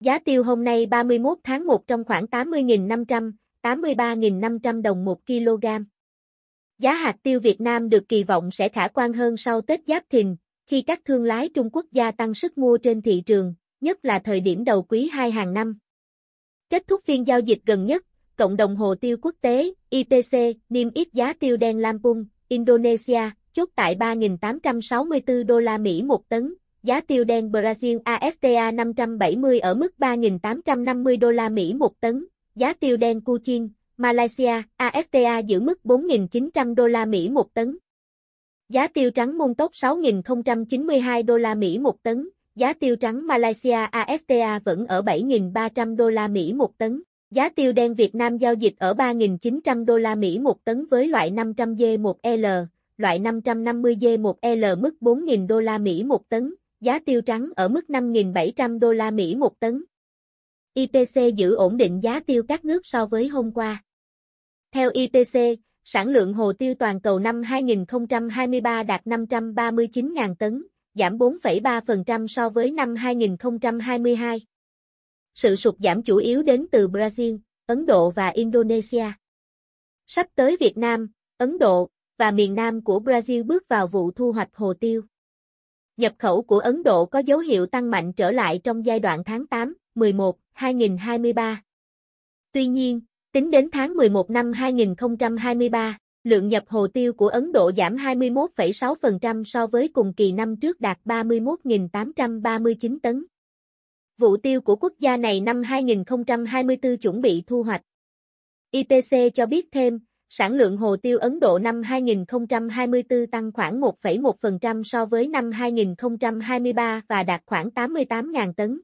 Giá tiêu hôm nay 31 tháng 1 trong khoảng 80.500, 83.500 đồng 1 kg. Giá hạt tiêu Việt Nam được kỳ vọng sẽ khả quan hơn sau Tết Giáp Thìn, khi các thương lái Trung Quốc gia tăng sức mua trên thị trường, nhất là thời điểm đầu quý 2 hàng năm. Kết thúc phiên giao dịch gần nhất, Cộng đồng Hồ tiêu Quốc tế IPC niêm yết giá tiêu đen Lampung, Indonesia, chốt tại 3.864 đô la Mỹ một tấn, giá tiêu đen Brazil ASTA 570 ở mức 3.850 đô la Mỹ một tấn, giá tiêu đen Kuchin, Malaysia ASTA giữ mức 4.900 đô la Mỹ một tấn. Giá tiêu trắng môn tốc 6.092 đô la Mỹ một tấn, giá tiêu trắng Malaysia ASTA vẫn ở 7.300 đô la Mỹ một tấn. Giá tiêu đen Việt Nam giao dịch ở 3.900 đô la Mỹ một tấn với loại 500 D1L, loại 550 D1L mức 4.000 đô la Mỹ một tấn, giá tiêu trắng ở mức 5.700 đô la Mỹ một tấn. IPC giữ ổn định giá tiêu các nước so với hôm qua. Theo IPC, sản lượng hồ tiêu toàn cầu năm 2023 đạt 539.000 tấn, giảm 4,3% so với năm 2022. Sự sụt giảm chủ yếu đến từ Brazil, Ấn Độ và Indonesia. Sắp tới Việt Nam, Ấn Độ và miền Nam của Brazil bước vào vụ thu hoạch hồ tiêu. Nhập khẩu của Ấn Độ có dấu hiệu tăng mạnh trở lại trong giai đoạn tháng 8, 11, 2023. Tuy nhiên, tính đến tháng 11 năm 2023, lượng nhập hồ tiêu của Ấn Độ giảm 21,6% so với cùng kỳ năm trước đạt 31.839 tấn. Vụ tiêu của quốc gia này năm 2024 chuẩn bị thu hoạch. IPC cho biết thêm, Sản lượng hồ tiêu Ấn Độ năm 2024 tăng khoảng 1,1% so với năm 2023 và đạt khoảng 88.000 tấn.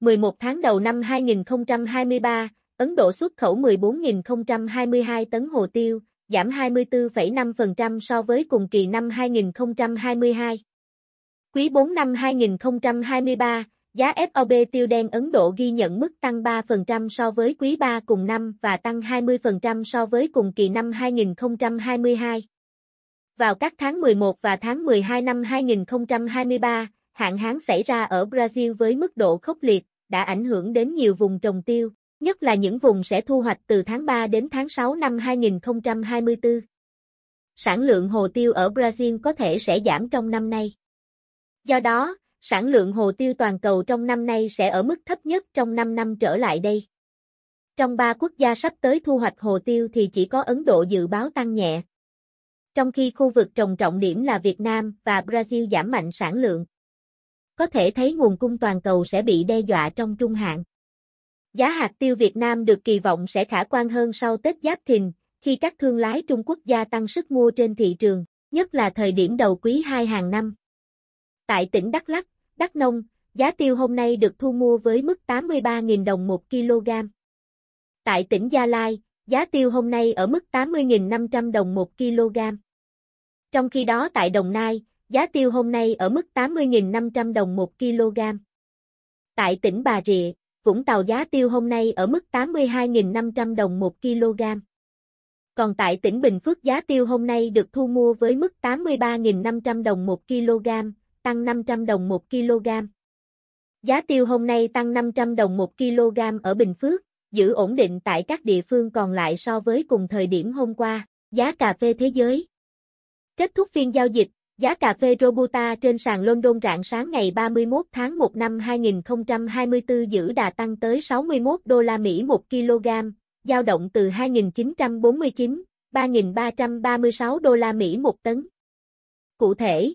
11 tháng đầu năm 2023, Ấn Độ xuất khẩu 14.022 tấn hồ tiêu, giảm 24,5% so với cùng kỳ năm 2022. Quý 4 năm 2023, Giá FOB tiêu đen Ấn Độ ghi nhận mức tăng 3% so với quý 3 cùng năm và tăng 20% so với cùng kỳ năm 2022. Vào các tháng 11 và tháng 12 năm 2023, hạn hán xảy ra ở Brazil với mức độ khốc liệt, đã ảnh hưởng đến nhiều vùng trồng tiêu, nhất là những vùng sẽ thu hoạch từ tháng 3 đến tháng 6 năm 2024. Sản lượng hồ tiêu ở Brazil có thể sẽ giảm trong năm nay. Do đó, sản lượng hồ tiêu toàn cầu trong năm nay sẽ ở mức thấp nhất trong 5 năm trở lại đây. Trong ba quốc gia sắp tới thu hoạch hồ tiêu thì chỉ có Ấn Độ dự báo tăng nhẹ. Trong khi khu vực trồng trọng điểm là Việt Nam và Brazil giảm mạnh sản lượng. Có thể thấy nguồn cung toàn cầu sẽ bị đe dọa trong trung hạn. Giá hạt tiêu Việt Nam được kỳ vọng sẽ khả quan hơn sau Tết Giáp Thìn, khi các thương lái Trung Quốc gia tăng sức mua trên thị trường, nhất là thời điểm đầu quý 2 hàng năm. Tại tỉnh Đắk Lắk, Đắk Nông, giá tiêu hôm nay được thu mua với mức 83.000 đồng 1 kg. Tại tỉnh Gia Lai, giá tiêu hôm nay ở mức 80.500 đồng 1 kg. Trong khi đó tại Đồng Nai, giá tiêu hôm nay ở mức 80.500 đồng 1 kg. Tại tỉnh Bà Rịa, Vũng Tàu giá tiêu hôm nay ở mức 82.500 đồng 1 kg. Còn tại tỉnh Bình Phước giá tiêu hôm nay được thu mua với mức 83.500 đồng 1 kg, tăng 500 đồng 1 kg. Giá tiêu hôm nay tăng 500 đồng 1 kg ở Bình Phước, giữ ổn định tại các địa phương còn lại so với cùng thời điểm hôm qua, giá cà phê thế giới. Kết thúc phiên giao dịch, giá cà phê Robusta trên sàn London rạng sáng ngày 31 tháng 1 năm 2024 giữ đà tăng tới 61 đô la Mỹ 1 kg, dao động từ 2.949, 3.336 đô la Mỹ một tấn. Cụ thể,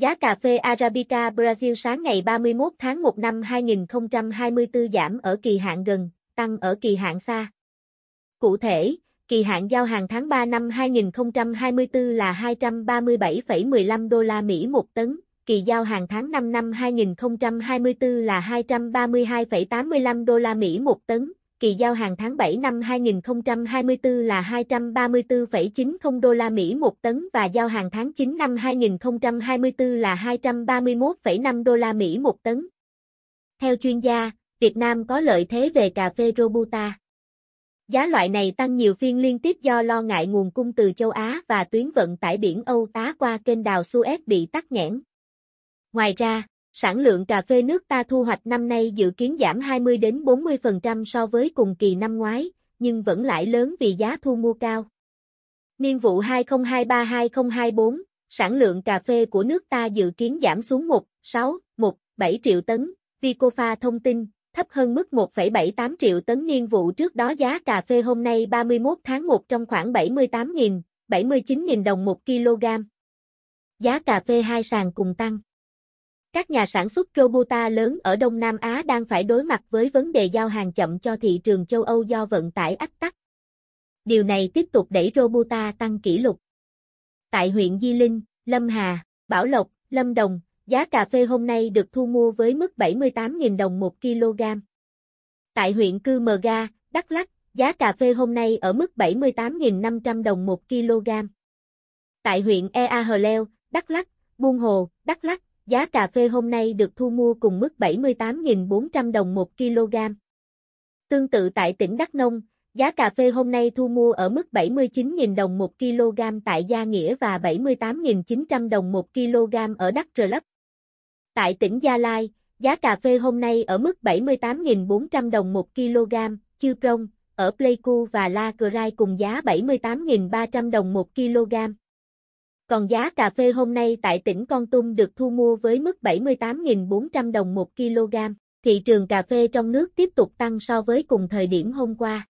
Giá cà phê Arabica Brazil sáng ngày 31 tháng 1 năm 2024 giảm ở kỳ hạn gần, tăng ở kỳ hạn xa. Cụ thể, kỳ hạn giao hàng tháng 3 năm 2024 là 237,15 đô la Mỹ một tấn, kỳ giao hàng tháng 5 năm 2024 là 232,85 đô la Mỹ một tấn, kỳ giao hàng tháng 7 năm 2024 là 234,90 đô la Mỹ một tấn và giao hàng tháng 9 năm 2024 là 231,5 đô la Mỹ một tấn. Theo chuyên gia, Việt Nam có lợi thế về cà phê Robusta. Giá loại này tăng nhiều phiên liên tiếp do lo ngại nguồn cung từ châu Á và tuyến vận tải biển Âu Á qua kênh đào Suez bị tắc nghẽn. Ngoài ra, sản lượng cà phê nước ta thu hoạch năm nay dự kiến giảm 20 đến 40% so với cùng kỳ năm ngoái, nhưng vẫn lãi lớn vì giá thu mua cao. Niên vụ 2023-2024, sản lượng cà phê của nước ta dự kiến giảm xuống 1,6-1,7 triệu tấn, Vicofa thông tin, thấp hơn mức 1,78 triệu tấn niên vụ trước đó giá cà phê hôm nay 31 tháng 1 trong khoảng 78.000, 79.000 đồng 1 kg. Giá cà phê hai sàn cùng tăng. Các nhà sản xuất Robuta lớn ở Đông Nam Á đang phải đối mặt với vấn đề giao hàng chậm cho thị trường châu Âu do vận tải ách tắc. Điều này tiếp tục đẩy Robuta tăng kỷ lục. Tại huyện Di Linh, Lâm Hà, Bảo Lộc, Lâm Đồng, giá cà phê hôm nay được thu mua với mức 78.000 đồng 1 kg. Tại huyện Cư Mờ Ga, Đắk Lắk, giá cà phê hôm nay ở mức 78.500 đồng 1 kg. Tại huyện Ea Hờ Leo, Đắk Lắk, Buôn Hồ, Đắk Lắk, Giá cà phê hôm nay được thu mua cùng mức 78.400 đồng 1 kg. Tương tự tại tỉnh Đắk Nông, giá cà phê hôm nay thu mua ở mức 79.000 đồng 1 kg tại Gia Nghĩa và 78.900 đồng 1 kg ở Đắk Rơ Lấp. Tại tỉnh Gia Lai, giá cà phê hôm nay ở mức 78.400 đồng 1 kg, Chư Prong, ở Pleiku và La Crai cùng giá 78.300 đồng 1 kg. Còn giá cà phê hôm nay tại tỉnh Con Tum được thu mua với mức 78.400 đồng 1 kg. Thị trường cà phê trong nước tiếp tục tăng so với cùng thời điểm hôm qua.